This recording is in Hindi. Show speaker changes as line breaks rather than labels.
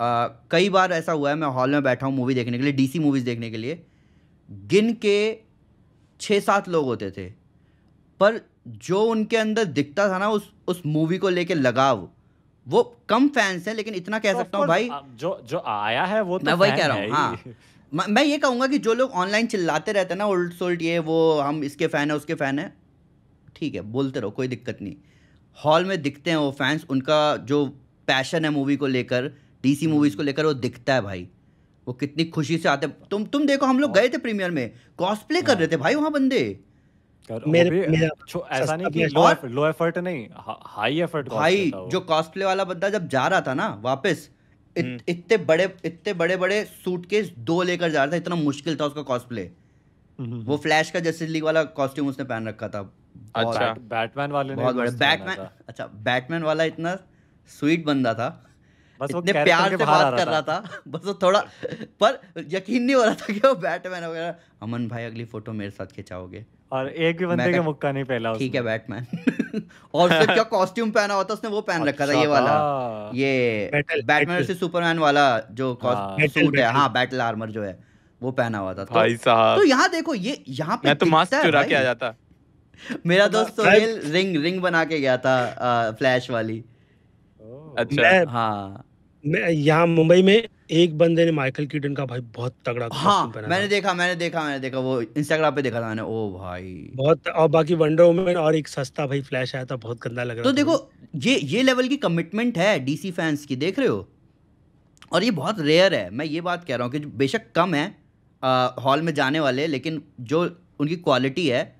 कई बार ऐसा हुआ है मैं हॉल में बैठा हूँ मूवी देखने के लिए डीसी मूवीज़ देखने के लिए गिन के छः सात लोग होते थे पर जो उनके अंदर दिखता था ना उस उस मूवी को लेके लगाव वो कम फैंस हैं लेकिन इतना कह तो सकता हूँ भाई जो जो आया है वो तो मैं वही कह रहा हूँ हाँ मैं ये कहूँगा कि जो लोग ऑनलाइन चिल्लाते रहते हैं ना उल्ट सोल्ट ये वो हम इसके फ़ैन है उसके फ़ैन है ठीक है बोलते रहो कोई दिक्कत नहीं हॉल में दिखते हैं वो फैंस उनका जो पैशन है मूवी को लेकर डीसी मूवीज़ हम्म। को लेकर वो दिखता है भाई वो कितनी खुशी से आते तुम तुम देखो हम लोग गए थे प्रीमियर में कॉस्प्ले कर हाँ। रहे थे भाई वहां बंदे ऐसा नहीं लो, एफर्ट वाला बंदा जब जा रहा था ना हम्म। इतने इतने बड़े बड़े दो लेकर जा रहा था इतना मुश्किल था उसका हम्म, वो फ्लैश का पहन रखा था अच्छा बैटमैन अच्छा, वाला इतना स्वीट बंदा था बस इतने प्यार से बात कर रहा था, बस वो थोड़ा पर यकीन नहीं हो रहा था कि वो बैटमैन वगैरह अमन भाई अगली फोटो मेरे साथ खिंचाओगे और एक भी बंदे का मुक्का नहीं पहला ठीक है बैटमैन और फिर क्या कॉस्ट्यूम पहना होता उसने वो पहन रखा था ये अच्छा। वाला ये बैटमैन से सुपरमैन वाला जो सूट हाँ। है हाँ बैटल आर्मर जो है वो पहना हुआ था तो भाई साहब तो यहाँ देखो ये यहाँ पे तो मास्क चुरा के आ जाता मेरा दोस्त तो रिंग रिंग बना के गया था फ्लैश वाली अच्छा हाँ यहाँ मुंबई में एक बंदे ने माइकल कीटन का भाई बहुत तगड़ा हाँ मैंने देखा मैंने देखा मैंने देखा वो इंस्टाग्राम पे देखा था मैंने ओ भाई बहुत और बाकी वंडर वुमन और एक सस्ता भाई फ्लैश आया था बहुत गंदा लग रहा तो देखो ये ये लेवल की कमिटमेंट है डीसी फैंस की देख रहे हो और ये बहुत रेयर है मैं ये बात कह रहा हूँ कि बेशक कम है हॉल में जाने वाले लेकिन जो उनकी क्वालिटी है